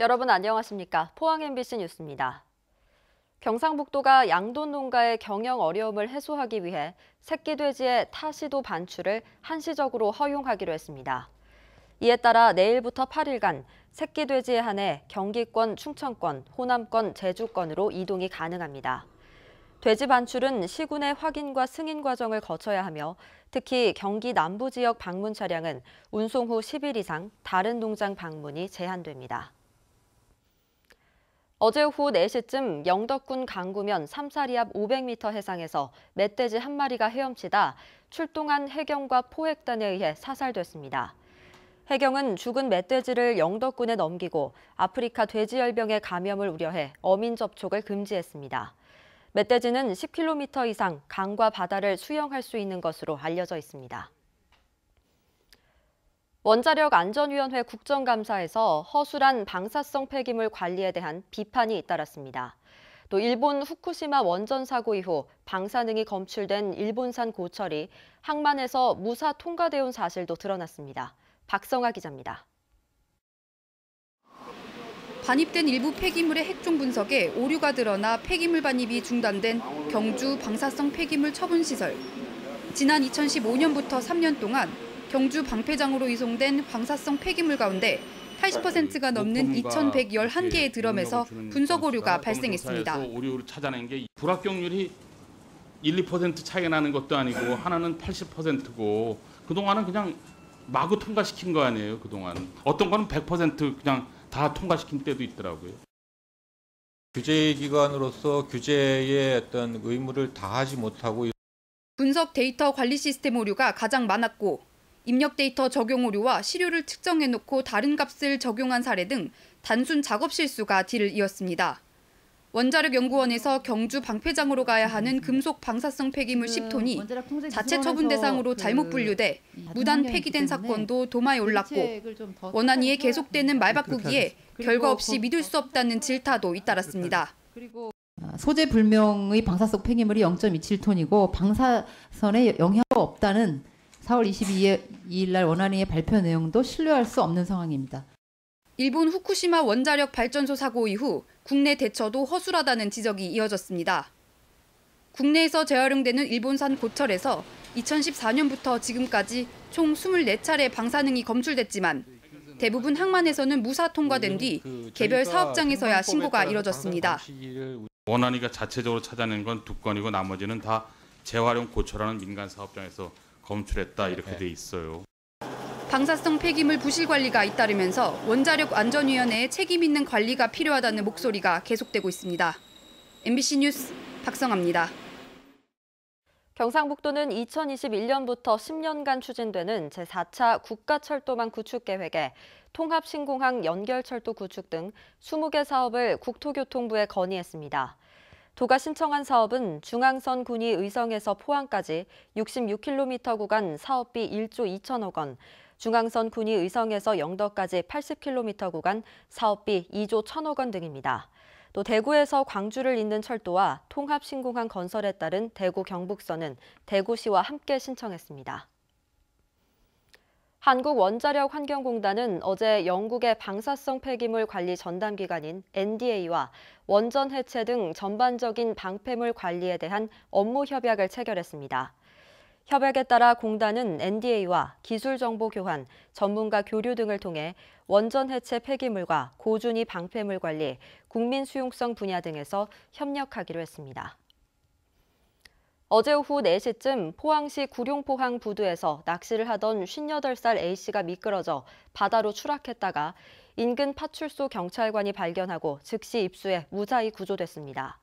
여러분 안녕하십니까? 포항 MBC 뉴스입니다. 경상북도가 양돈 농가의 경영 어려움을 해소하기 위해 새끼 돼지의 타시도 반출을 한시적으로 허용하기로 했습니다. 이에 따라 내일부터 8일간 새끼 돼지에 한해 경기권, 충청권, 호남권, 제주권으로 이동이 가능합니다. 돼지 반출은 시군의 확인과 승인 과정을 거쳐야 하며 특히 경기 남부 지역 방문 차량은 운송 후 10일 이상 다른 농장 방문이 제한됩니다. 어제 오후 4시쯤 영덕군 강구면 삼사리 앞 500m 해상에서 멧돼지 한 마리가 헤엄치다 출동한 해경과 포획단에 의해 사살됐습니다. 해경은 죽은 멧돼지를 영덕군에 넘기고 아프리카 돼지열병에 감염을 우려해 어민 접촉을 금지했습니다. 멧돼지는 10km 이상 강과 바다를 수영할 수 있는 것으로 알려져 있습니다. 원자력 안전위원회 국정감사에서 허술한 방사성 폐기물 관리에 대한 비판이 잇따랐습니다. 또 일본 후쿠시마 원전 사고 이후 방사능이 검출된 일본산 고철이 항만에서 무사 통과되온 사실도 드러났습니다. 박성아 기자입니다. 반입된 일부 폐기물의 핵종 분석에 오류가 드러나 폐기물 반입이 중단된 경주 방사성 폐기물 처분 시설. 지난 2015년부터 3년 동안 경주 방패장으로 이송된 방사성 폐기물 가운데 80%가 넘는 2,111개의 드럼에서 분석 오류가 발생했습니다. 오류를 찾아낸 게 불합격률이 1, 2% 차이 나는 것도 아니고 하나는 80%고 그동안은 그냥 마구 통과시킨 거 아니에요, 그동안. 어떤 거는 100% 그냥 다 통과시킨 때도 있더라고요. 규제기관으로서 규제의 어떤 의무를 다하지 못하고 분석 데이터 관리 시스템 오류가 가장 많았고 입력 데이터 적용 오류와 시료를 측정해놓고 다른 값을 적용한 사례 등 단순 작업 실수가 뒤를 이었습니다. 원자력연구원에서 경주 방폐장으로 가야 하는 금속 방사성 폐기물 10톤이 그 자체 처분 대상으로 그 잘못 분류돼 무단 폐기된 사건도 도마에 그 올랐고 원한이에 계속되는 말바꾸기에 결과 없이 믿을 수 없다는 질타도 잇따랐습니다. 아, 소재 불명의 방사성 폐기물이 0.27톤이고 방사선에 영향도 없다는 4월 22일 날 원안위의 발표 내용도 신뢰할 수 없는 상황입니다. 일본 후쿠시마 원자력 발전소 사고 이후 국내 대처도 허술하다는 지적이 이어졌습니다. 국내에서 재활용되는 일본산 고철에서 2014년부터 지금까지 총 24차례 방사능이 검출됐지만 대부분 항만에서는 무사 통과된 뒤 개별 사업장에서야 신고가 이뤄졌습니다. 원안위가 자체적으로 찾아낸 건 두 건이고 나머지는 다 재활용 고철하는 민간 사업장에서 검출했다 이렇게 네. 돼 있어요. 방사성 폐기물 부실 관리가 잇따르면서 원자력 안전위원회의 책임 있는 관리가 필요하다는 목소리가 계속되고 있습니다. MBC 뉴스 박성아입니다. 경상북도는 2021년부터 10년간 추진되는 제4차 국가철도망 구축 계획에 통합신공항 연결철도 구축 등 20개 사업을 국토교통부에 건의했습니다. 도가 신청한 사업은 중앙선 군이 의성에서 포항까지 66km 구간 사업비 1조 2천억 원, 중앙선 군이 의성에서 영덕까지 80km 구간 사업비 2조 1천억 원 등입니다. 또 대구에서 광주를 잇는 철도와 통합신공항 건설에 따른 대구 경북선은 대구시와 함께 신청했습니다. 한국원자력환경공단은 어제 영국의 방사성 폐기물 관리 전담 기관인 NDA와 원전 해체 등 전반적인 방패물 관리에 대한 업무 협약을 체결했습니다. 협약에 따라 공단은 NDA와 기술 정보 교환, 전문가 교류 등을 통해 원전 해체 폐기물과 고준위 방패물 관리, 국민 수용성 분야 등에서 협력하기로 했습니다. 어제 오후 4시쯤 포항시 구룡포항 부두에서 낚시를 하던 58살 A씨가 미끄러져 바다로 추락했다가 인근 파출소 경찰관이 발견하고 즉시 입수해 무사히 구조됐습니다.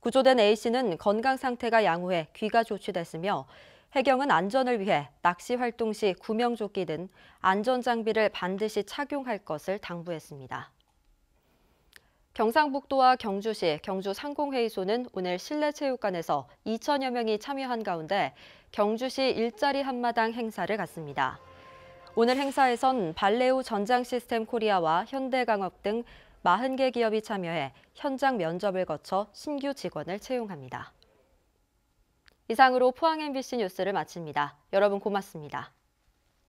구조된 A씨는 건강 상태가 양호해 귀가 조치됐으며 해경은 안전을 위해 낚시 활동 시 구명조끼 등 안전장비를 반드시 착용할 것을 당부했습니다. 경상북도와 경주시, 경주 상공회의소는 오늘 실내체육관에서 2천여 명이 참여한 가운데 경주시 일자리 한마당 행사를 갖습니다. 오늘 행사에선 발레우 전장 시스템 코리아와 현대강업 등 40개 기업이 참여해 현장 면접을 거쳐 신규 직원을 채용합니다. 이상으로 포항 MBC 뉴스를 마칩니다. 여러분 고맙습니다.